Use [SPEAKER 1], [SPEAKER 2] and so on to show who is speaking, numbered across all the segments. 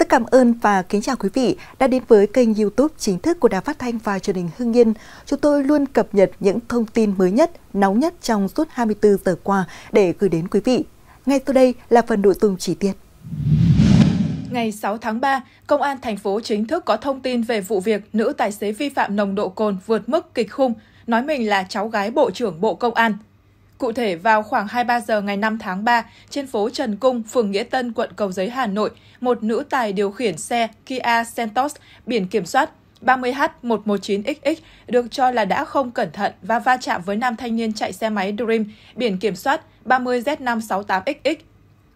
[SPEAKER 1] Rất cảm ơn và kính chào quý vị đã đến với kênh youtube chính thức của Đài Phát Thanh và truyền hình Hưng Yên. Chúng tôi luôn cập nhật những thông tin mới nhất, nóng nhất trong suốt 24 giờ qua để gửi đến quý vị. Ngay sau đây là phần nội dung chi tiết. Ngày 6 tháng 3, Công an thành phố chính thức có thông tin về vụ việc nữ tài xế vi phạm nồng độ cồn vượt mức kịch khung, nói mình là cháu gái Bộ trưởng Bộ Công an – Cụ thể, vào khoảng 23 giờ ngày 5 tháng 3, trên phố Trần Cung, phường Nghĩa Tân, quận Cầu Giấy, Hà Nội, một nữ tài điều khiển xe Kia Sentos biển kiểm soát 30H119XX được cho là đã không cẩn thận và va chạm với nam thanh niên chạy xe máy Dream biển kiểm soát 30Z568XX.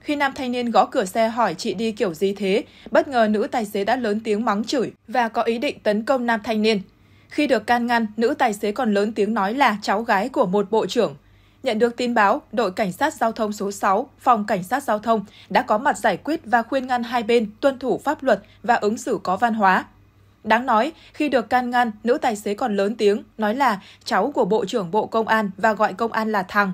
[SPEAKER 1] Khi nam thanh niên gõ cửa xe hỏi chị đi kiểu gì thế, bất ngờ nữ tài xế đã lớn tiếng mắng chửi và có ý định tấn công nam thanh niên. Khi được can ngăn, nữ tài xế còn lớn tiếng nói là cháu gái của một bộ trưởng Nhận được tin báo, đội cảnh sát giao thông số 6, phòng cảnh sát giao thông đã có mặt giải quyết và khuyên ngăn hai bên tuân thủ pháp luật và ứng xử có văn hóa. Đáng nói, khi được can ngăn, nữ tài xế còn lớn tiếng, nói là cháu của Bộ trưởng Bộ Công an và gọi công an là thằng.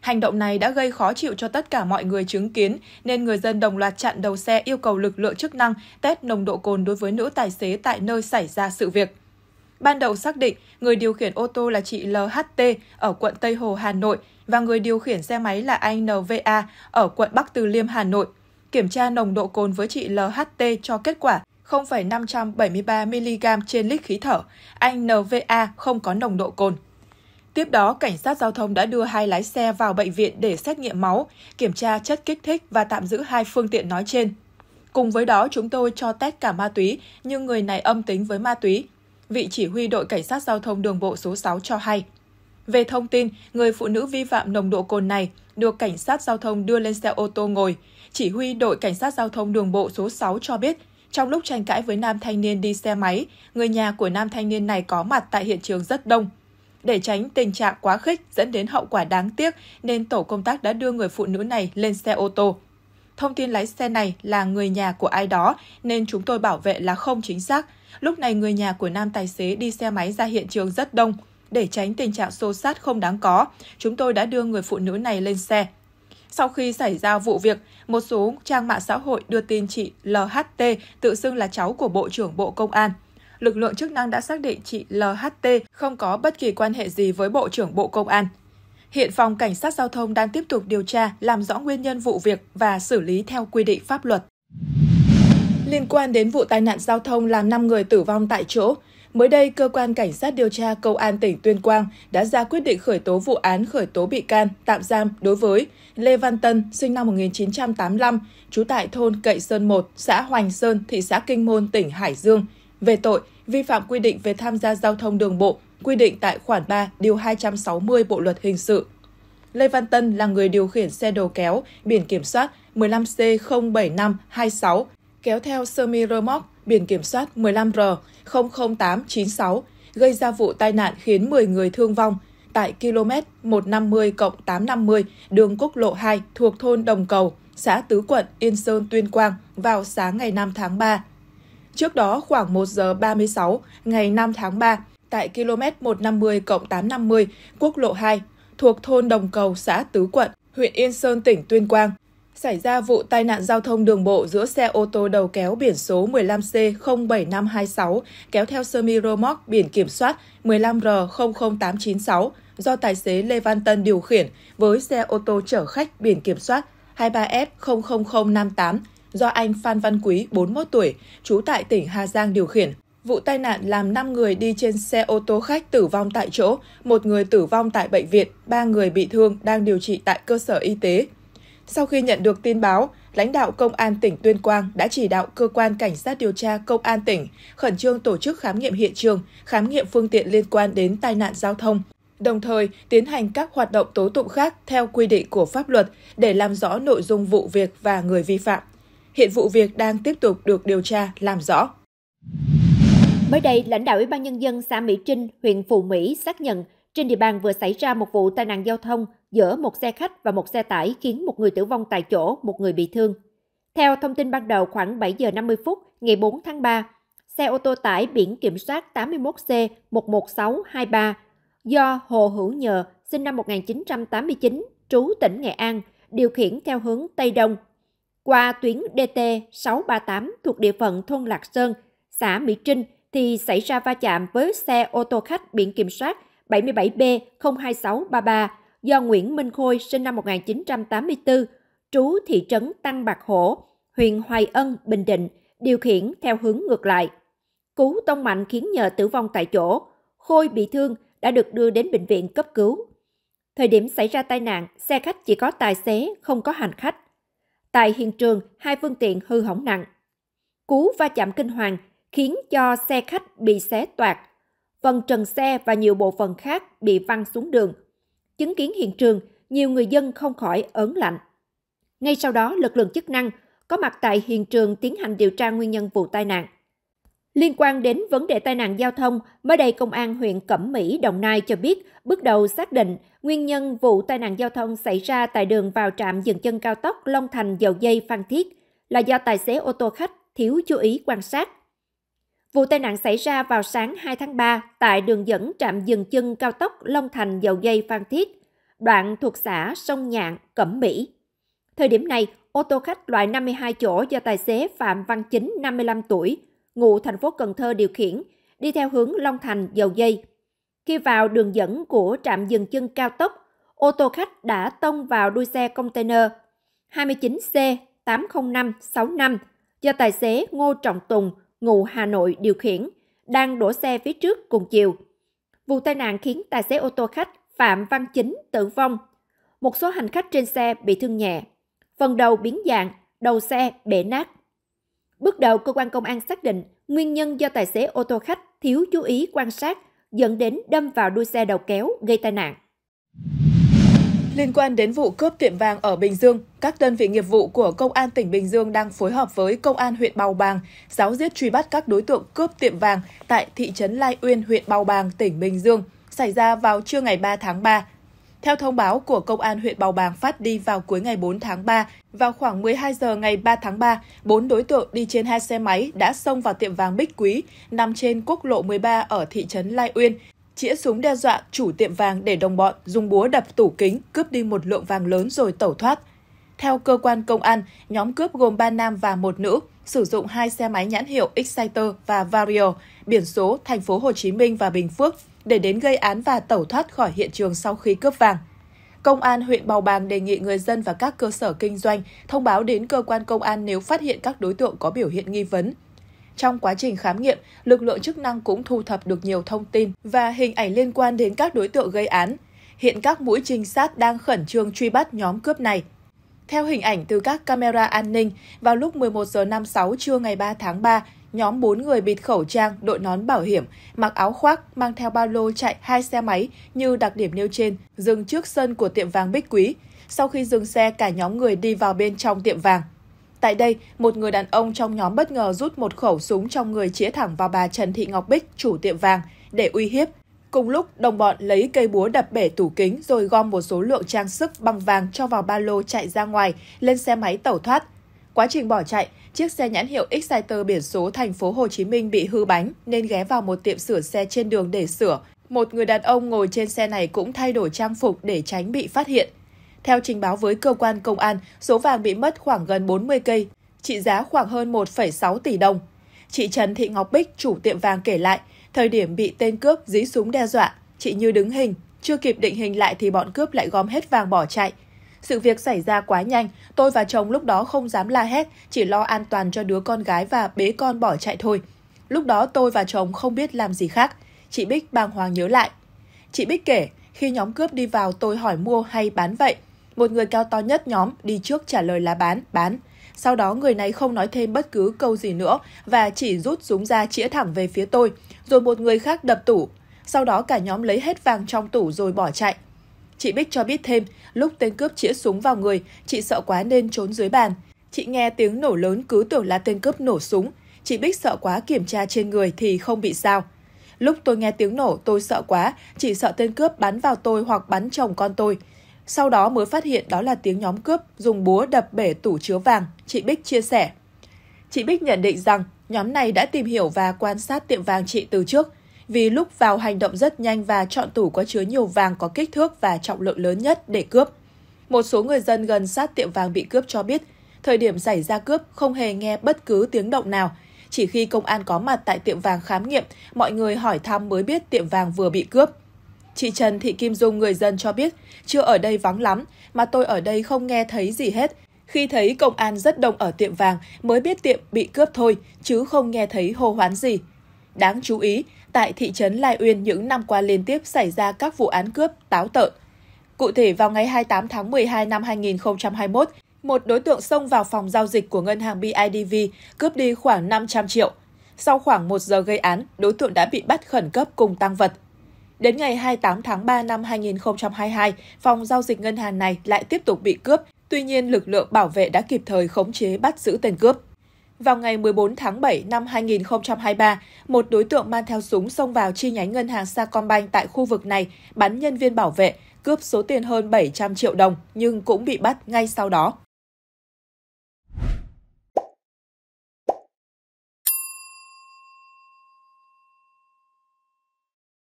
[SPEAKER 1] Hành động này đã gây khó chịu cho tất cả mọi người chứng kiến, nên người dân đồng loạt chặn đầu xe yêu cầu lực lượng chức năng test nồng độ cồn đối với nữ tài xế tại nơi xảy ra sự việc. Ban đầu xác định, người điều khiển ô tô là chị LHT ở quận Tây Hồ, Hà Nội, và người điều khiển xe máy là anh NVA ở quận Bắc Từ Liêm, Hà Nội. Kiểm tra nồng độ cồn với chị LHT cho kết quả 0,573mg trên lít khí thở. Anh NVA không có nồng độ cồn. Tiếp đó, cảnh sát giao thông đã đưa hai lái xe vào bệnh viện để xét nghiệm máu, kiểm tra chất kích thích và tạm giữ hai phương tiện nói trên. Cùng với đó, chúng tôi cho test cả ma túy, nhưng người này âm tính với ma túy. Vị chỉ huy đội cảnh sát giao thông đường bộ số 6 cho hay. Về thông tin, người phụ nữ vi phạm nồng độ cồn này được cảnh sát giao thông đưa lên xe ô tô ngồi. Chỉ huy đội cảnh sát giao thông đường bộ số 6 cho biết, trong lúc tranh cãi với nam thanh niên đi xe máy, người nhà của nam thanh niên này có mặt tại hiện trường rất đông. Để tránh tình trạng quá khích dẫn đến hậu quả đáng tiếc nên tổ công tác đã đưa người phụ nữ này lên xe ô tô. Thông tin lái xe này là người nhà của ai đó nên chúng tôi bảo vệ là không chính xác. Lúc này người nhà của nam tài xế đi xe máy ra hiện trường rất đông. Để tránh tình trạng xô sát không đáng có, chúng tôi đã đưa người phụ nữ này lên xe. Sau khi xảy ra vụ việc, một số trang mạng xã hội đưa tin chị LHT tự xưng là cháu của Bộ trưởng Bộ Công an. Lực lượng chức năng đã xác định chị LHT không có bất kỳ quan hệ gì với Bộ trưởng Bộ Công an. Hiện phòng cảnh sát giao thông đang tiếp tục điều tra, làm rõ nguyên nhân vụ việc và xử lý theo quy định pháp luật. Liên quan đến vụ tai nạn giao thông làm 5 người tử vong tại chỗ, Mới đây, Cơ quan Cảnh sát điều tra Công an tỉnh Tuyên Quang đã ra quyết định khởi tố vụ án khởi tố bị can, tạm giam đối với Lê Văn Tân, sinh năm 1985, trú tại thôn Cậy Sơn 1, xã Hoành Sơn, thị xã Kinh Môn, tỉnh Hải Dương, về tội vi phạm quy định về tham gia giao thông đường bộ, quy định tại khoản 3, điều 260 Bộ Luật Hình sự. Lê Văn Tân là người điều khiển xe đầu kéo biển kiểm soát 15C07526 kéo theo semi rơ móc biển kiểm soát 15R00896 gây ra vụ tai nạn khiến 10 người thương vong tại km 150 850 đường quốc lộ 2 thuộc thôn Đồng Cầu, xã Tứ Quận, Yên Sơn, Tuyên Quang vào sáng ngày 5 tháng 3. Trước đó khoảng 1 giờ 36 ngày 5 tháng 3, tại km 150 850 quốc lộ 2 thuộc thôn Đồng Cầu, xã Tứ Quận, huyện Yên Sơn, tỉnh Tuyên Quang, xảy ra vụ tai nạn giao thông đường bộ giữa xe ô tô đầu kéo biển số 15C07526 kéo theo semi romoc biển kiểm soát 15R00896 do tài xế Lê Văn Tân điều khiển với xe ô tô chở khách biển kiểm soát 23F00058 do anh Phan Văn Quý, 41 tuổi, trú tại tỉnh Hà Giang điều khiển. Vụ tai nạn làm 5 người đi trên xe ô tô khách tử vong tại chỗ, một người tử vong tại bệnh viện, ba người bị thương đang điều trị tại cơ sở y tế. Sau khi nhận được tin báo, lãnh đạo Công an tỉnh Tuyên Quang đã chỉ đạo cơ quan cảnh sát điều tra Công an tỉnh khẩn trương tổ chức khám nghiệm hiện trường, khám nghiệm phương tiện liên quan đến tai nạn giao thông, đồng thời tiến hành các hoạt động tố tụng khác theo quy định của pháp luật để làm rõ nội dung vụ việc và người vi phạm. Hiện vụ việc đang tiếp tục được điều tra làm rõ.
[SPEAKER 2] Mới đây, lãnh đạo Ủy ban nhân dân xã Mỹ Trinh, huyện Phù Mỹ xác nhận trên địa bàn vừa xảy ra một vụ tai nạn giao thông giữa một xe khách và một xe tải khiến một người tử vong tại chỗ, một người bị thương. Theo thông tin ban đầu khoảng 7 giờ 50 phút ngày 4 tháng 3, xe ô tô tải biển kiểm soát 81C11623 do Hồ Hữu Nhờ, sinh năm 1989, trú tỉnh Nghệ An, điều khiển theo hướng Tây Đông, qua tuyến DT638 thuộc địa phận thôn Lạc Sơn, xã Mỹ Trinh thì xảy ra va chạm với xe ô tô khách biển kiểm soát 77B02633 do Nguyễn Minh Khôi sinh năm 1984, trú thị trấn Tăng Bạc Hổ, huyện Hoài Ân, Bình Định, điều khiển theo hướng ngược lại. Cú tông mạnh khiến nhờ tử vong tại chỗ. Khôi bị thương đã được đưa đến bệnh viện cấp cứu. Thời điểm xảy ra tai nạn, xe khách chỉ có tài xế, không có hành khách. Tại hiện trường, hai phương tiện hư hỏng nặng. Cú va chạm kinh hoàng khiến cho xe khách bị xé toạc, phần trần xe và nhiều bộ phận khác bị văng xuống đường. Chứng kiến hiện trường, nhiều người dân không khỏi ớn lạnh. Ngay sau đó, lực lượng chức năng có mặt tại hiện trường tiến hành điều tra nguyên nhân vụ tai nạn. Liên quan đến vấn đề tai nạn giao thông, mới đây Công an huyện Cẩm Mỹ, Đồng Nai cho biết bước đầu xác định nguyên nhân vụ tai nạn giao thông xảy ra tại đường vào trạm dừng chân cao tốc Long Thành Dầu Dây Phan Thiết là do tài xế ô tô khách thiếu chú ý quan sát, Vụ tai nạn xảy ra vào sáng 2 tháng 3 tại đường dẫn trạm dừng chân cao tốc Long Thành Dầu Dây Phan Thiết, đoạn thuộc xã Sông Nhạn, Cẩm Mỹ. Thời điểm này, ô tô khách loại 52 chỗ do tài xế Phạm Văn Chính, 55 tuổi, ngụ thành phố Cần Thơ điều khiển, đi theo hướng Long Thành Dầu Dây. Khi vào đường dẫn của trạm dừng chân cao tốc, ô tô khách đã tông vào đuôi xe container 29C 80565 do tài xế Ngô Trọng Tùng, ngụ Hà Nội điều khiển, đang đổ xe phía trước cùng chiều. Vụ tai nạn khiến tài xế ô tô khách Phạm Văn Chính tử vong. Một số hành khách trên xe bị thương nhẹ. Phần đầu biến dạng, đầu xe bể nát. Bước đầu, cơ quan công an xác định nguyên nhân do tài xế ô tô khách thiếu chú ý quan sát dẫn đến đâm vào đuôi xe đầu kéo gây tai nạn. Liên quan đến vụ cướp tiệm vàng ở Bình
[SPEAKER 1] Dương, các đơn vị nghiệp vụ của Công an tỉnh Bình Dương đang phối hợp với Công an huyện Bào Bàng giáo diết truy bắt các đối tượng cướp tiệm vàng tại thị trấn Lai Uyên, huyện Bào Bàng, tỉnh Bình Dương, xảy ra vào trưa ngày 3 tháng 3. Theo thông báo của Công an huyện Bào Bàng phát đi vào cuối ngày 4 tháng 3, vào khoảng 12 giờ ngày 3 tháng 3, bốn đối tượng đi trên hai xe máy đã xông vào tiệm vàng Bích Quý nằm trên quốc lộ 13 ở thị trấn Lai Uyên chĩa súng đe dọa chủ tiệm vàng để đồng bọn dùng búa đập tủ kính, cướp đi một lượng vàng lớn rồi tẩu thoát. Theo cơ quan công an, nhóm cướp gồm 3 nam và một nữ, sử dụng hai xe máy nhãn hiệu Exciter và Vario, biển số thành phố Hồ Chí Minh và Bình Phước để đến gây án và tẩu thoát khỏi hiện trường sau khi cướp vàng. Công an huyện Bào Bàng đề nghị người dân và các cơ sở kinh doanh thông báo đến cơ quan công an nếu phát hiện các đối tượng có biểu hiện nghi vấn, trong quá trình khám nghiệm, lực lượng chức năng cũng thu thập được nhiều thông tin và hình ảnh liên quan đến các đối tượng gây án. Hiện các mũi trinh sát đang khẩn trương truy bắt nhóm cướp này. Theo hình ảnh từ các camera an ninh, vào lúc 11 giờ 56 trưa ngày 3 tháng 3, nhóm 4 người bịt khẩu trang, đội nón bảo hiểm, mặc áo khoác, mang theo ba lô chạy hai xe máy như đặc điểm nêu trên, dừng trước sân của tiệm vàng Bích Quý. Sau khi dừng xe, cả nhóm người đi vào bên trong tiệm vàng. Tại đây, một người đàn ông trong nhóm bất ngờ rút một khẩu súng trong người chĩa thẳng vào bà Trần Thị Ngọc Bích, chủ tiệm vàng, để uy hiếp. Cùng lúc, đồng bọn lấy cây búa đập bể tủ kính rồi gom một số lượng trang sức bằng vàng cho vào ba lô chạy ra ngoài, lên xe máy tẩu thoát. Quá trình bỏ chạy, chiếc xe nhãn hiệu Exciter biển số thành phố Hồ Chí Minh bị hư bánh nên ghé vào một tiệm sửa xe trên đường để sửa. Một người đàn ông ngồi trên xe này cũng thay đổi trang phục để tránh bị phát hiện. Theo trình báo với cơ quan công an, số vàng bị mất khoảng gần 40 cây, trị giá khoảng hơn 1,6 tỷ đồng. Chị Trần Thị Ngọc Bích, chủ tiệm vàng kể lại, thời điểm bị tên cướp dí súng đe dọa, chị như đứng hình, chưa kịp định hình lại thì bọn cướp lại gom hết vàng bỏ chạy. Sự việc xảy ra quá nhanh, tôi và chồng lúc đó không dám la hét, chỉ lo an toàn cho đứa con gái và bế con bỏ chạy thôi. Lúc đó tôi và chồng không biết làm gì khác. Chị Bích bàng hoàng nhớ lại. Chị Bích kể, khi nhóm cướp đi vào tôi hỏi mua hay bán vậy – một người cao to nhất nhóm đi trước trả lời là bán, bán. Sau đó người này không nói thêm bất cứ câu gì nữa và chỉ rút súng ra chĩa thẳng về phía tôi, rồi một người khác đập tủ. Sau đó cả nhóm lấy hết vàng trong tủ rồi bỏ chạy. Chị Bích cho biết thêm, lúc tên cướp chĩa súng vào người, chị sợ quá nên trốn dưới bàn. Chị nghe tiếng nổ lớn cứ tưởng là tên cướp nổ súng. Chị Bích sợ quá kiểm tra trên người thì không bị sao. Lúc tôi nghe tiếng nổ, tôi sợ quá, chỉ sợ tên cướp bắn vào tôi hoặc bắn chồng con tôi. Sau đó mới phát hiện đó là tiếng nhóm cướp dùng búa đập bể tủ chứa vàng, chị Bích chia sẻ. Chị Bích nhận định rằng nhóm này đã tìm hiểu và quan sát tiệm vàng chị từ trước, vì lúc vào hành động rất nhanh và chọn tủ có chứa nhiều vàng có kích thước và trọng lượng lớn nhất để cướp. Một số người dân gần sát tiệm vàng bị cướp cho biết, thời điểm xảy ra cướp không hề nghe bất cứ tiếng động nào. Chỉ khi công an có mặt tại tiệm vàng khám nghiệm, mọi người hỏi thăm mới biết tiệm vàng vừa bị cướp. Chị Trần Thị Kim Dung người dân cho biết, chưa ở đây vắng lắm, mà tôi ở đây không nghe thấy gì hết. Khi thấy công an rất đông ở tiệm vàng mới biết tiệm bị cướp thôi, chứ không nghe thấy hô hoán gì. Đáng chú ý, tại thị trấn Lai Uyên những năm qua liên tiếp xảy ra các vụ án cướp táo tợn. Cụ thể vào ngày 28 tháng 12 năm 2021, một đối tượng xông vào phòng giao dịch của ngân hàng BIDV cướp đi khoảng 500 triệu. Sau khoảng 1 giờ gây án, đối tượng đã bị bắt khẩn cấp cùng tăng vật. Đến ngày 28 tháng 3 năm 2022, phòng giao dịch ngân hàng này lại tiếp tục bị cướp, tuy nhiên lực lượng bảo vệ đã kịp thời khống chế bắt giữ tên cướp. Vào ngày 14 tháng 7 năm 2023, một đối tượng mang theo súng xông vào chi nhánh ngân hàng Sacombank tại khu vực này, bắn nhân viên bảo vệ, cướp số tiền hơn 700 triệu đồng nhưng cũng bị bắt ngay sau đó.